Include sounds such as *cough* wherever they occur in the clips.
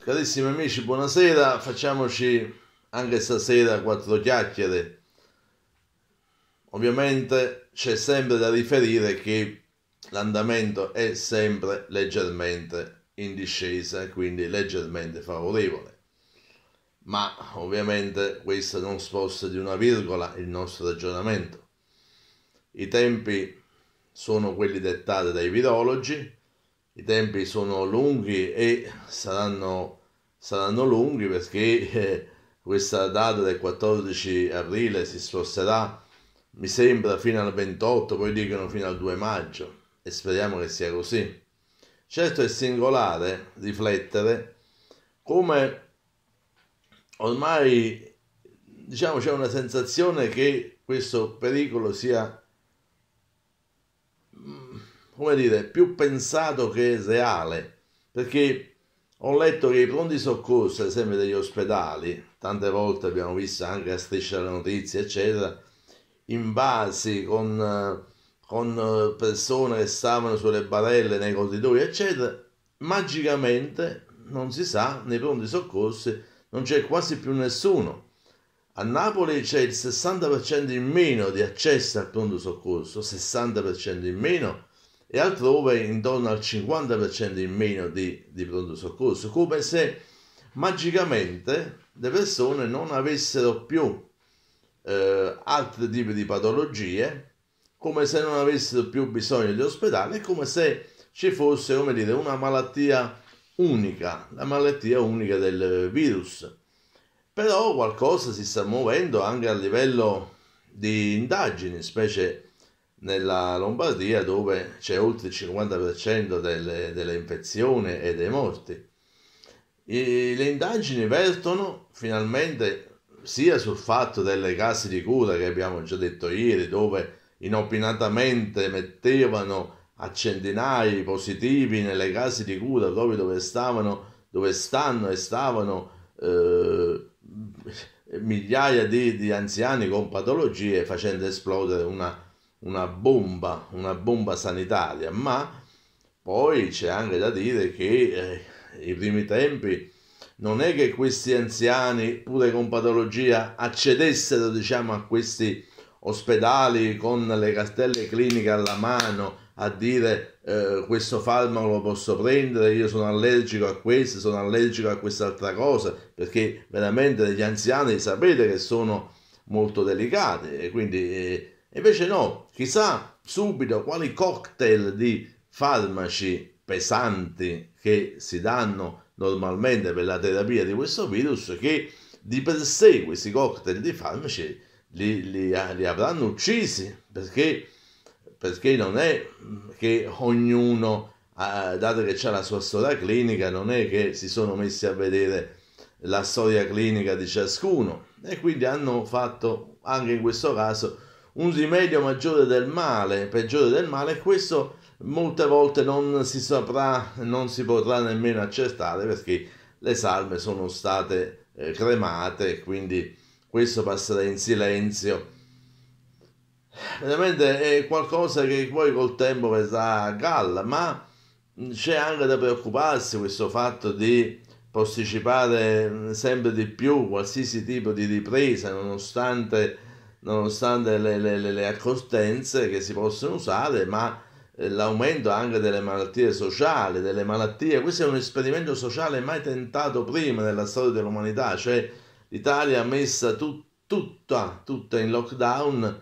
Carissimi amici, buonasera, facciamoci anche stasera quattro chiacchiere. Ovviamente c'è sempre da riferire che l'andamento è sempre leggermente in discesa quindi leggermente favorevole. Ma ovviamente questo non sposta di una virgola il nostro ragionamento. I tempi sono quelli dettati dai virologi, i tempi sono lunghi e saranno, saranno lunghi perché eh, questa data del 14 aprile si sposterà, mi sembra, fino al 28, poi dicono fino al 2 maggio e speriamo che sia così. Certo è singolare riflettere come ormai diciamo c'è una sensazione che questo pericolo sia come dire, più pensato che reale, perché ho letto che i pronti soccorsi, ad esempio degli ospedali, tante volte abbiamo visto anche a striscia le notizie, eccetera, invasi con, con eh, persone che stavano sulle barelle, nei corridoi, eccetera, magicamente non si sa, nei pronti soccorsi non c'è quasi più nessuno. A Napoli c'è il 60% in meno di accesso al pronto soccorso, 60% in meno e altrove intorno al 50% in meno di, di pronto soccorso, come se magicamente le persone non avessero più eh, altri tipi di patologie, come se non avessero più bisogno di ospedale, come se ci fosse come dire, una malattia unica, la malattia unica del virus. Però qualcosa si sta muovendo anche a livello di indagini, specie nella Lombardia dove c'è oltre il 50% delle, delle infezioni e dei morti. I, le indagini vertono finalmente sia sul fatto delle case di cura che abbiamo già detto ieri, dove inopinatamente mettevano a centinaia positivi nelle case di cura proprio dove stavano, dove stanno e stavano eh, migliaia di, di anziani con patologie facendo esplodere una una bomba, una bomba sanitaria, ma poi c'è anche da dire che eh, i primi tempi non è che questi anziani, pure con patologia, accedessero diciamo, a questi ospedali con le cartelle cliniche alla mano a dire eh, questo farmaco lo posso prendere, io sono allergico a questo, sono allergico a quest'altra cosa, perché veramente gli anziani sapete che sono molto delicati e quindi eh, invece no, Chissà subito quali cocktail di farmaci pesanti che si danno normalmente per la terapia di questo virus che di per sé questi cocktail di farmaci li, li, eh, li avranno uccisi perché, perché, non è che ognuno, eh, dato che c'è la sua storia clinica, non è che si sono messi a vedere la storia clinica di ciascuno e quindi hanno fatto anche in questo caso un rimedio maggiore del male, peggiore del male, questo molte volte non si saprà, non si potrà nemmeno accertare perché le salme sono state eh, cremate, quindi questo passerà in silenzio. Veramente è qualcosa che poi col tempo verrà a galla, ma c'è anche da preoccuparsi questo fatto di posticipare mm, sempre di più qualsiasi tipo di ripresa, nonostante nonostante le, le, le, le accostanze che si possono usare, ma eh, l'aumento anche delle malattie sociali, delle malattie, questo è un esperimento sociale mai tentato prima nella storia dell'umanità, cioè l'Italia ha messa tut, tutta, tutta in lockdown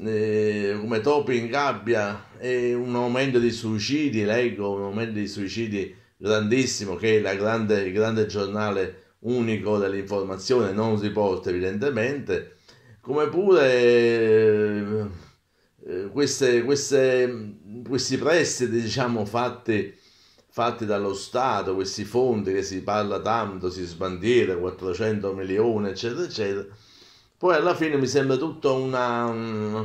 eh, come topi in gabbia e un aumento di suicidi, leggo un aumento di suicidi grandissimo che è grande, il grande giornale unico dell'informazione non riporta evidentemente come pure eh, eh, queste, queste, questi prestiti diciamo fatti, fatti dallo Stato, questi fondi che si parla tanto, si sbandiera 400 milioni eccetera eccetera, poi alla fine mi sembra tutto una, mm,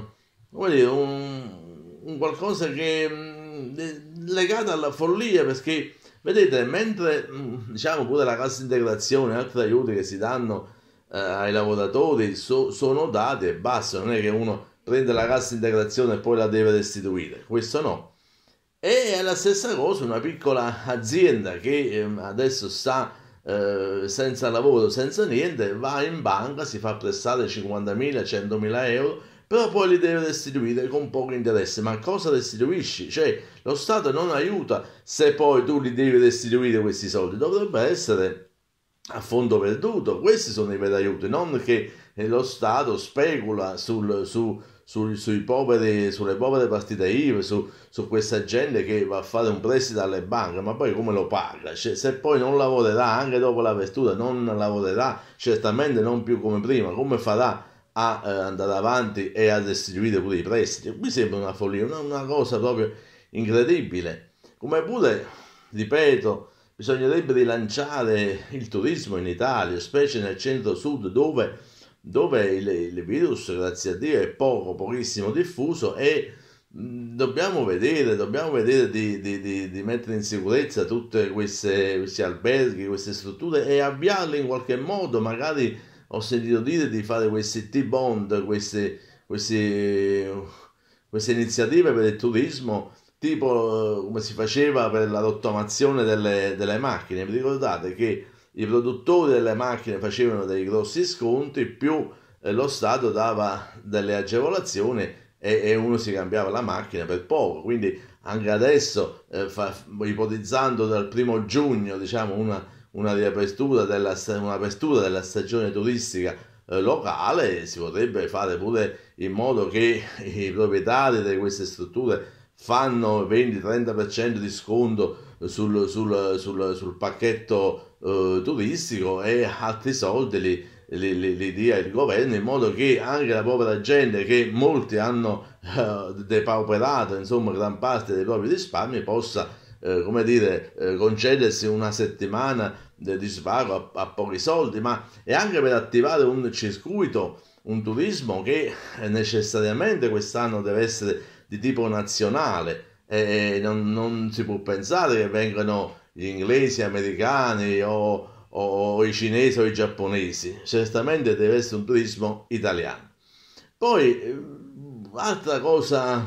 un, un qualcosa che mm, è legato alla follia perché vedete mentre mm, diciamo pure la cassa integrazione e altri aiuti che si danno eh, ai lavoratori so, sono date e basta, non è che uno prende la cassa integrazione e poi la deve restituire, questo no. E è la stessa cosa una piccola azienda che ehm, adesso sta eh, senza lavoro, senza niente, va in banca, si fa prestare 50.000, 100.000 euro, però poi li deve restituire con poco interesse. Ma cosa restituisci? Cioè, lo Stato non aiuta se poi tu li devi restituire questi soldi, dovrebbe essere a fondo perduto. Questi sono i veri aiuti, non che eh, lo Stato specula sul, su, sul, sui poveri, sulle povere partite IVA, su, su, questa gente che va a fare un prestito alle banche, ma poi come lo paga? Cioè, se poi non lavorerà anche dopo l'apertura, non lavorerà certamente non più come prima, come farà? a eh, andare avanti e a restituire pure i prestiti. Mi sembra una follia, una, una cosa proprio incredibile. Come pure, ripeto, bisognerebbe rilanciare il turismo in Italia, specie nel centro-sud dove, dove il, il, virus, grazie a Dio, è poco, pochissimo diffuso e mh, dobbiamo vedere, dobbiamo vedere di, di, di, di mettere in sicurezza tutti questi alberghi, queste strutture e avviarle in qualche modo, magari ho sentito dire di fare questi T-bond, queste, queste, queste iniziative per il turismo tipo eh, come si faceva per la rottamazione delle, delle macchine. Vi ricordate che i produttori delle macchine facevano dei grossi sconti più eh, lo Stato dava delle agevolazioni e, e, uno si cambiava la macchina per poco. Quindi anche adesso, eh, fa, ipotizzando dal primo giugno diciamo, una, una, riapertura della, un'apertura della stagione turistica eh, locale, si potrebbe fare pure in modo che i proprietari di queste strutture fanno 20-30% di sconto sul, sul, sul, sul pacchetto eh, turistico e altri soldi li, li, li, li dia il governo in modo che anche la povera gente che molti hanno eh, depauperato insomma gran parte dei propri risparmi possa eh, come dire, eh, concedersi una settimana di, di svago a, a, pochi soldi, ma è anche per attivare un circuito, un turismo che eh, necessariamente quest'anno deve essere di tipo nazionale e non, non, si può pensare che vengano gli inglesi, gli americani o, o, i cinesi o i giapponesi, certamente deve essere un turismo italiano. Poi, mm, altra cosa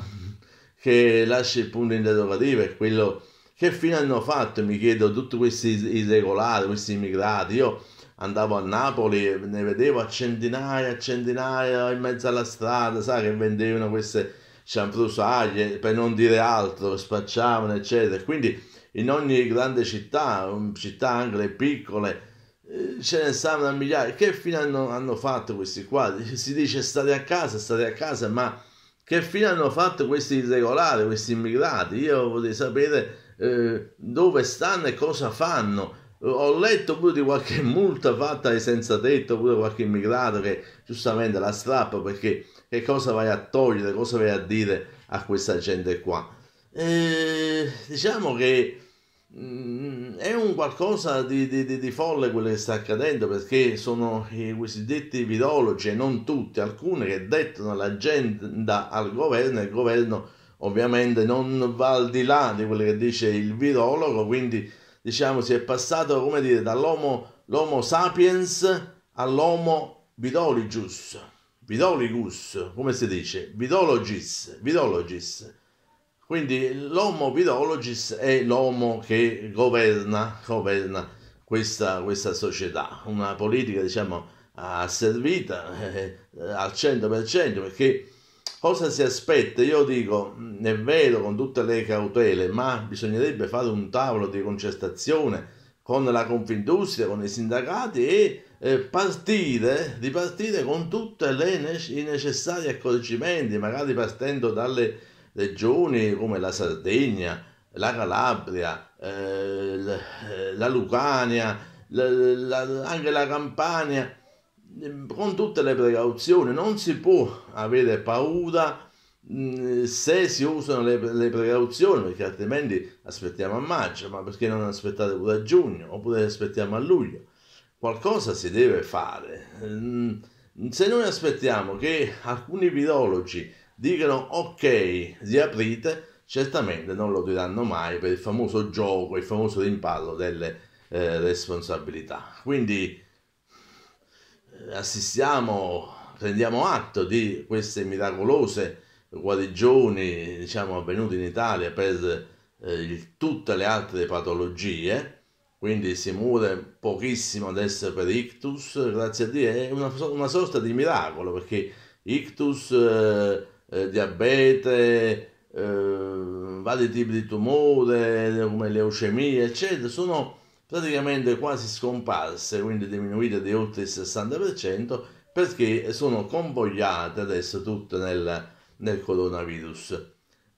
che lascia il punto interrogativo è quello che fine hanno fatto, mi chiedo, tutti questi irregolari, questi immigrati. Io andavo a Napoli e ne vedevo a centinaia, a centinaia in mezzo alla strada, sai, che vendevano queste Sanfruso Aglie, per non dire altro, Spacciavano, eccetera. Quindi in ogni grande città, città anche piccole, eh, ce ne stavano a migliaia. Che fine hanno, hanno, fatto questi qua? Si dice stare a casa, stare a casa, ma che fine hanno fatto questi irregolari, questi immigrati? Io vorrei sapere eh, dove stanno e cosa fanno ho letto pure di qualche *laughs* multa fatta ai senza tetto, pure qualche immigrato che giustamente la strappa perché che cosa vai a togliere, cosa vai a dire a questa gente qua. E, diciamo che mh, mm, è un qualcosa di, di, di, di, folle quello che sta accadendo perché sono i cosiddetti virologi e non tutti, alcuni che dettano l'agenda al governo e il governo ovviamente non va al di là di quello che dice il virologo, quindi diciamo, si è passato, come dire, dall'homo sapiens all'homo vidoligus, vidoligus, come si dice, vidologis, vidologis. Quindi l'homo vidologis è l'uomo che governa, governa questa, questa, società, una politica, diciamo, asservita eh, al 100% perché cosa si aspetta? Io dico, è vero, con tutte le cautele, ma bisognerebbe fare un tavolo di concertazione con la Confindustria, con i sindacati e eh, partire, ripartire con tutti ne- i necessari accorgimenti, magari partendo dalle regioni come la Sardegna, la Calabria, eh, eh la Lucania, la, la, anche la Campania Mm, con tutte le precauzioni, non si può avere paura mm, se si usano le, le, precauzioni perché altrimenti aspettiamo a maggio ma perché non aspettate pure a giugno oppure aspettiamo a luglio qualcosa si deve fare mm, se noi aspettiamo che alcuni virologi dicano ok aprite certamente non lo diranno mai per il famoso gioco il famoso rimpallo delle eh, responsabilità quindi assistiamo, prendiamo atto di queste miracolose guarigioni diciamo, avvenute in Italia per eh, il, tutte le altre patologie, quindi si muore pochissimo adesso per ictus, grazie a Dio, è una, una sorta di miracolo perché ictus, eh, eh, diabete, eh, vari tipi di tumore come leucemia, eccetera, sono praticamente quasi scomparse, quindi diminuite di oltre il 60%, perché sono convogliate adesso tutte nel, nel coronavirus.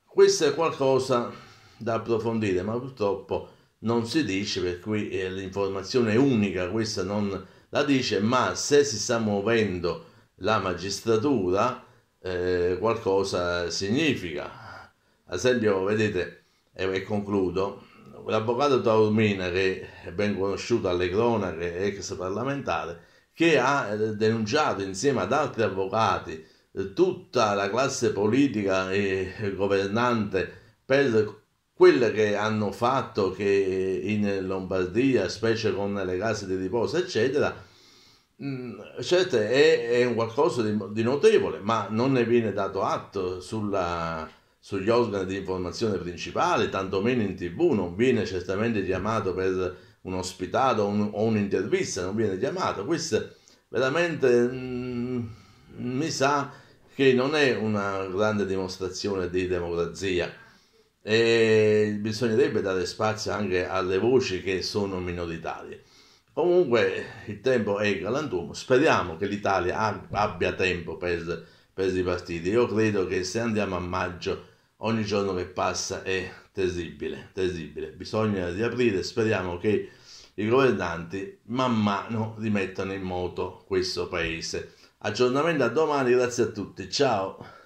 Questo è qualcosa da approfondire, ma purtroppo non si dice, per cui eh, l'informazione è unica, questa non la dice, ma se si sta muovendo la magistratura, eh, qualcosa significa. Ad esempio, vedete, e concludo, l'avvocato Taormina, che è ben conosciuto alle cronache, ex parlamentare, che ha eh, denunciato insieme ad altri avvocati eh, tutta la classe politica e eh, governante per quello che hanno fatto che in Lombardia, specie con le case di riposo, eccetera, certo è, è un qualcosa di, di, notevole, ma non ne viene dato atto sulla, sugli organi di informazione principale, tantomeno in tv, non viene certamente chiamato per un'ospitata un, o un'intervista, non viene chiamato. Questo veramente mh, mm, mi sa che non è una grande dimostrazione di democrazia e bisognerebbe dare spazio anche alle voci che sono minoritarie. Comunque il tempo è galantuomo, speriamo che l'Italia abbia tempo per pesi partite. Io credo che se andiamo a maggio, ogni giorno che passa è terribile, terribile. Bisogna riaprire, speriamo che i governanti man mano rimettano in moto questo paese. Aggiornamento a domani, grazie a tutti, ciao!